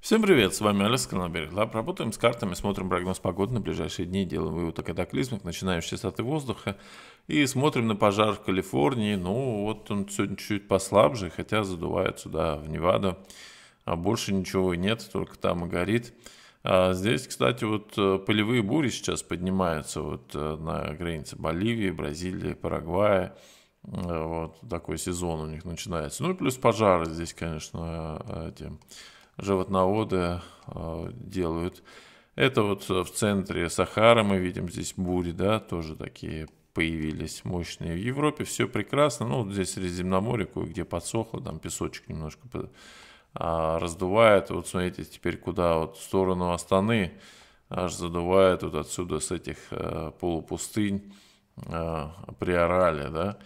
Всем привет, с вами Алекс Канаберг. Да, Работаем с картами, смотрим прогноз погоды на ближайшие дни, делаем вывод о катаклизмах, начинаем с частоты воздуха и смотрим на пожар в Калифорнии. Ну, вот он сегодня чуть послабже, хотя задувает сюда, в Неваду. А больше ничего нет, только там и горит. А здесь, кстати, вот э, полевые бури сейчас поднимаются вот э, на границе Боливии, Бразилии, Парагвая. Э, вот такой сезон у них начинается. Ну и плюс пожары здесь, конечно, эти животноводы э, делают. Это вот э, в центре Сахара мы видим здесь бури, да, тоже такие появились мощные. В Европе все прекрасно, ну, вот здесь Средиземноморье кое-где подсохло, там песочек немножко а, раздувает. Вот смотрите, теперь куда, вот в сторону Астаны аж задувает вот отсюда с этих э, полупустынь при Орале, да,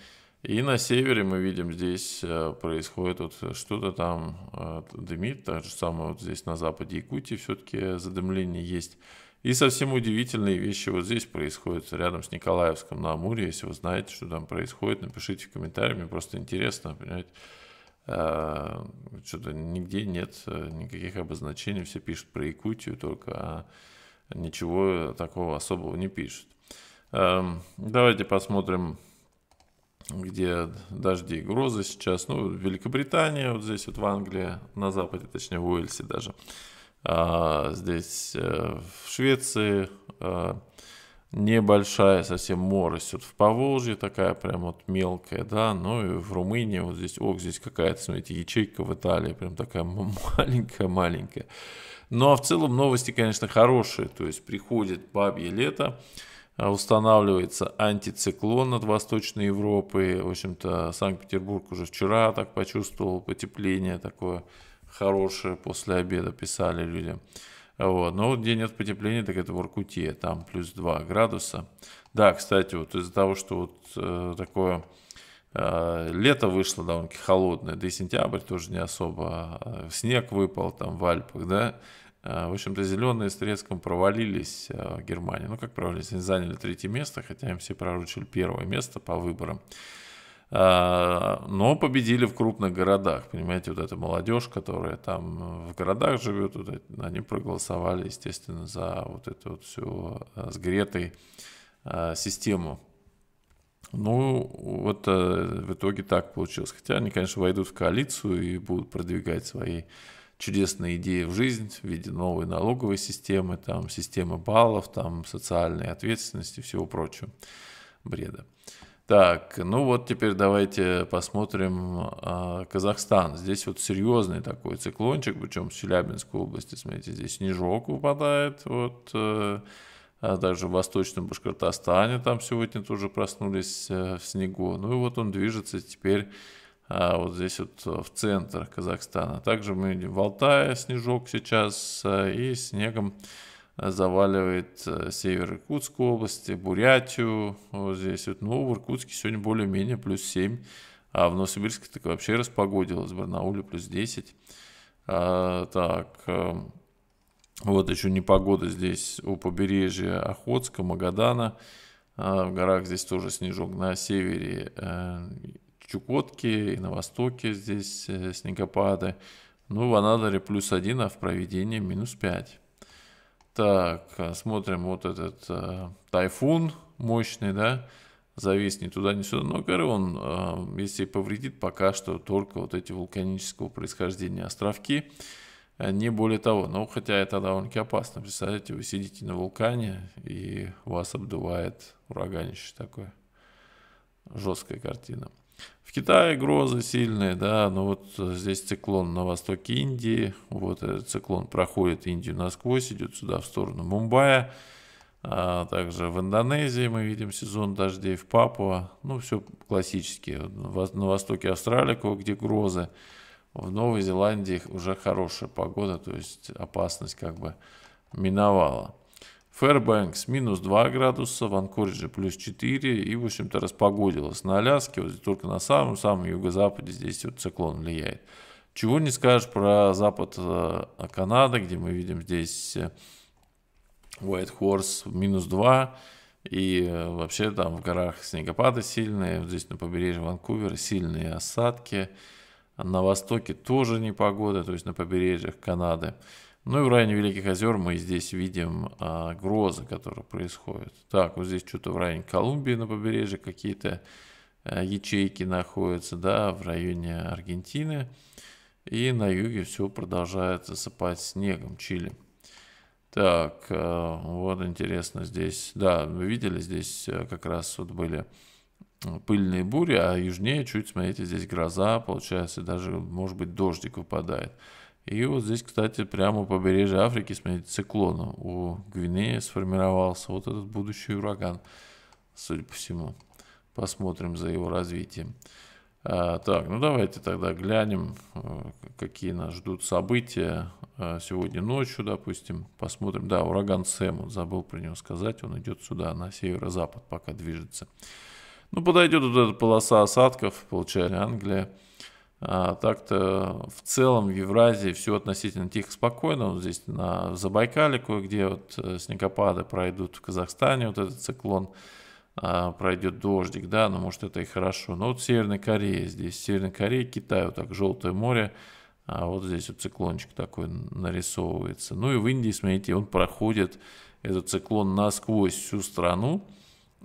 и на севере мы видим, здесь э, происходит вот что-то там э, дымит, так же самое вот здесь на западе Якутии все-таки задымление есть. И совсем удивительные вещи вот здесь происходят, рядом с Николаевском на Амуре. Если вы знаете, что там происходит, напишите в комментариях, мне просто интересно, понимаете. Э, что-то нигде нет никаких обозначений, все пишут про Якутию только, а ничего такого особого не пишут. Эм, давайте посмотрим где дожди и грозы сейчас, ну, Великобритания, вот здесь вот в Англии, на западе, точнее, в Уэльсе даже, а, здесь а, в Швеции а, небольшая совсем морость, вот в Поволжье такая прям вот мелкая, да, ну и в Румынии, вот здесь, ох, здесь какая-то, смотрите, ячейка в Италии, прям такая маленькая-маленькая. Ну, а в целом новости, конечно, хорошие, то есть приходит бабье лето, а, устанавливается антициклон над Восточной Европой. В общем-то, Санкт-Петербург уже вчера так почувствовал потепление такое хорошее после обеда, писали люди. Вот. Но ну, где нет потепления, так это в Иркуте, там плюс 2 градуса. Да, кстати, вот из-за того, что вот э, такое э, лето вышло довольно-таки холодное, да и сентябрь тоже не особо, э, снег выпал там в Альпах, да, Э, в общем-то, зеленые с треском провалились э, в Германии. Ну, как провалились, они заняли третье место, хотя им все проручили первое место по выборам. Э, но победили в крупных городах. Понимаете, вот эта молодежь, которая там в городах живет, вот они проголосовали, естественно, за вот эту вот всю с систему. Ну, вот в итоге так получилось. Хотя они, конечно, войдут в коалицию и будут продвигать свои чудесные идеи в жизнь в виде новой налоговой системы, там, системы баллов, там, социальной ответственности и всего прочего бреда. Так, ну вот теперь давайте посмотрим э, Казахстан. Здесь вот серьезный такой циклончик, причем в Челябинской области, смотрите, здесь снежок выпадает, вот э, а даже в Восточном Башкортостане там сегодня тоже проснулись э, в снегу. Ну и вот он движется теперь а вот здесь вот э, в центр Казахстана. Также мы видим в Алтае снежок сейчас э, и снегом э, заваливает север Иркутской области, Бурятию. Вот здесь вот, ну, в Иркутске сегодня более-менее плюс 7, а в Новосибирске так вообще распогодилось, в Барнауле плюс 10. А, так, вот еще непогода здесь у побережья Охотска, Магадана. А, в горах здесь тоже снежок на севере Чукотке и на востоке здесь э, снегопады. Ну, в Анадыре плюс один, а в проведении минус пять. Так, а, смотрим вот этот э, тайфун мощный, да, завис ни туда, ни сюда. Но, говорю, он, э, если повредит, пока что только вот эти вулканического происхождения островки, э, не более того. Но хотя это довольно-таки опасно. Представляете, вы сидите на вулкане, и вас обдувает ураганище такое. Жесткая картина. В Китае грозы сильные, да, но вот э, здесь циклон на востоке Индии, вот этот циклон проходит Индию насквозь, идет сюда в сторону Мумбаи, а также в Индонезии мы видим сезон дождей, в Папуа, ну все классические, на востоке Австралии, где грозы, в Новой Зеландии уже хорошая погода, то есть опасность как бы миновала. Фэрбэнкс минус 2 градуса, в Анкоридже плюс 4, и, в общем-то, распогодилось на Аляске, вот только на самом-самом юго-западе здесь вот циклон влияет. Чего не скажешь про запад э, а Канады, где мы видим здесь э, White Horse минус 2, и э, вообще там в горах снегопады сильные, здесь на побережье Ванкувера сильные осадки, на востоке тоже непогода, то есть на побережьях Канады. Ну и в районе Великих озер мы здесь видим а, грозы, которые происходят. Так, вот здесь что-то в районе Колумбии на побережье какие-то а, ячейки находятся, да, в районе Аргентины. И на юге все продолжает засыпать снегом Чили. Так, а, вот интересно здесь. Да, вы видели, здесь а, как раз вот были а, пыльные бури, а южнее чуть, смотрите, здесь гроза, получается, даже, может быть, дождик выпадает. И вот здесь, кстати, прямо у побережья Африки, смотрите, циклон у Гвинеи сформировался. Вот этот будущий ураган, судя по всему. Посмотрим за его развитием. А, так, ну давайте тогда глянем, э, какие нас ждут события э, сегодня ночью, допустим. Посмотрим. Да, ураган Сэм, вот забыл про него сказать, он идет сюда, на северо-запад пока движется. Ну, подойдет вот эта полоса осадков, получали Англия. А, так-то в целом в Евразии все относительно тихо, спокойно. Вот здесь на Забайкале кое-где вот э, снегопады пройдут в Казахстане, вот этот циклон а, пройдет дождик, да, но ну, может это и хорошо. Но вот Северная Корея здесь, Северная Корея, Китай, вот так Желтое море, а вот здесь вот циклончик такой нарисовывается. Ну и в Индии, смотрите, он проходит, этот циклон насквозь всю страну,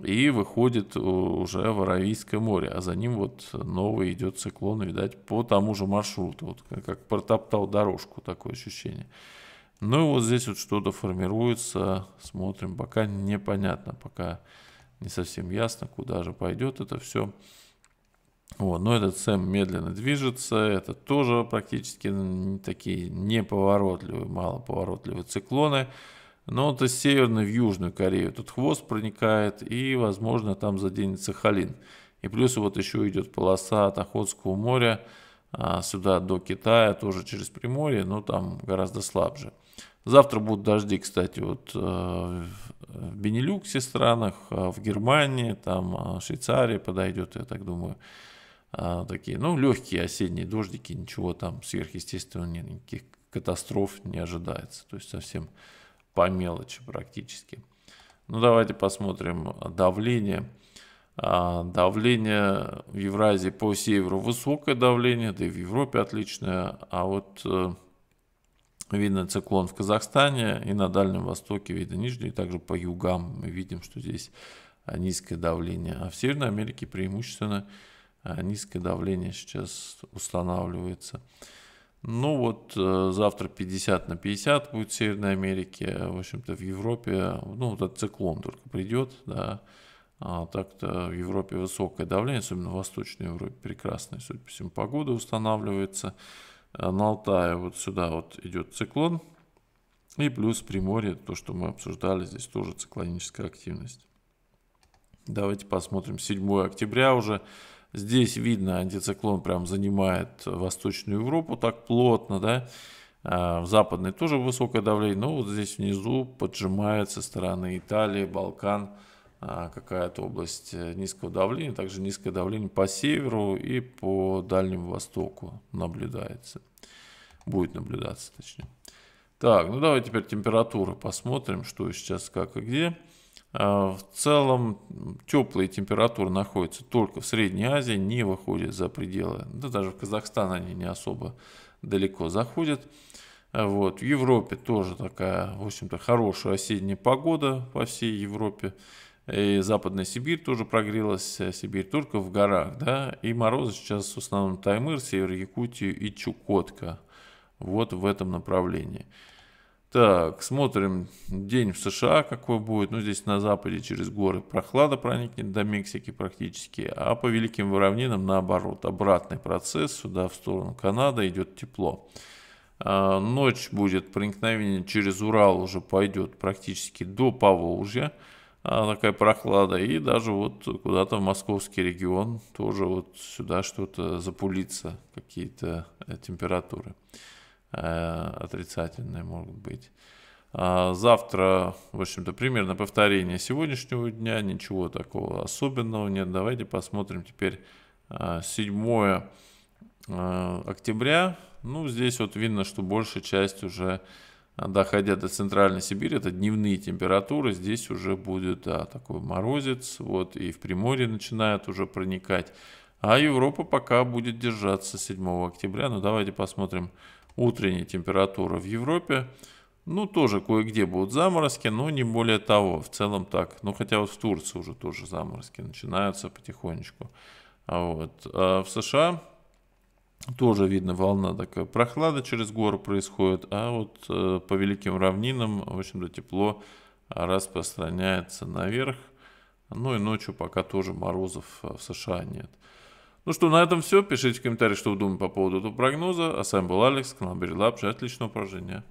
и выходит э, уже в Аравийское море, а за ним вот новый идет циклон, видать, по тому же маршруту, вот как протоптал дорожку, такое ощущение. Ну и вот здесь вот что-то формируется, смотрим, пока непонятно, пока не совсем ясно, куда же пойдет это все. Вот, но этот Сэм медленно движется, это тоже практически такие неповоротливые, малоповоротливые циклоны. Но это с северной в южную Корею тут хвост проникает, и, возможно, там заденет Сахалин. И плюс вот еще идет полоса от Охотского моря а, сюда до Китая, тоже через Приморье, но там гораздо слабже. Завтра будут дожди, кстати, вот э, в Бенилюксе странах, а, в Германии, там а, Швейцария подойдет, я так думаю. Такие, ну, легкие осенние дождики, ничего там сверхъестественного, никаких катастроф не ожидается. То есть совсем по мелочи практически. Ну давайте посмотрим давление. А, давление в Евразии по северу высокое давление, да и в Европе отличное. А вот э, видно циклон в Казахстане и на Дальнем Востоке видно нижнее, и также по югам мы видим, что здесь а, низкое давление. А в Северной Америке преимущественно а, низкое давление сейчас устанавливается. Ну вот э, завтра 50 на 50 будет в Северной Америке, в общем-то в Европе, ну вот этот циклон только придет, да, а так-то в Европе высокое давление, особенно в Восточной Европе прекрасная, судя по всему, погода устанавливается. Э, на Алтае вот сюда вот идет циклон, и плюс Приморье, то, что мы обсуждали, здесь тоже циклоническая активность. Давайте посмотрим 7 октября уже. Здесь видно, антициклон прям занимает Восточную Европу так плотно, да. А, в западной тоже высокое давление, но вот здесь внизу поджимает со стороны Италии, Балкан, а, какая-то область э, низкого давления. Также низкое давление по северу и по Дальнему Востоку наблюдается. Будет наблюдаться, точнее. Так, ну давай теперь температуры посмотрим, что сейчас, как и где. А, в целом теплые температуры находятся только в Средней Азии, не выходят за пределы, да даже в Казахстан они не особо далеко заходят. А, вот. В Европе тоже такая, в общем-то, хорошая осенняя погода по всей Европе. И Западная Сибирь тоже прогрелась, э, Сибирь только в горах, да, и морозы сейчас в основном Таймыр, Север Якутии и Чукотка. Вот в этом направлении. Так, смотрим день в США какой будет. Ну, здесь на западе через горы прохлада проникнет до Мексики практически, а по великим равнинам наоборот. Обратный процесс, сюда в сторону Канады идет тепло. А, ночь будет проникновение через Урал уже пойдет практически до Поволжья. А, такая прохлада. И даже вот куда-то в московский регион тоже вот сюда что-то запулится, какие-то э, температуры. Э, отрицательные могут быть. А, завтра, в общем-то, примерно повторение сегодняшнего дня, ничего такого особенного нет. Давайте посмотрим теперь 7 э, э, октября. Ну, здесь вот видно, что большая часть уже, доходя до Центральной Сибири, это дневные температуры, здесь уже будет да, такой морозец, вот, и в Приморье начинает уже проникать. А Европа пока будет держаться 7 октября. Ну, давайте посмотрим, Утренняя температура в Европе, ну, тоже кое-где будут заморозки, но не более того. В целом так. Ну, хотя вот в Турции уже тоже заморозки начинаются потихонечку. А вот. А в США тоже видно волна такая прохлада через гору происходит, а вот э, по великим равнинам, в общем-то, тепло распространяется наверх. Ну и ночью пока тоже морозов э, в США нет. Ну что, на этом все. Пишите в комментариях, что вы думаете по поводу этого прогноза. А с вами был Алекс, канал Берилапши. Отличного упражнения.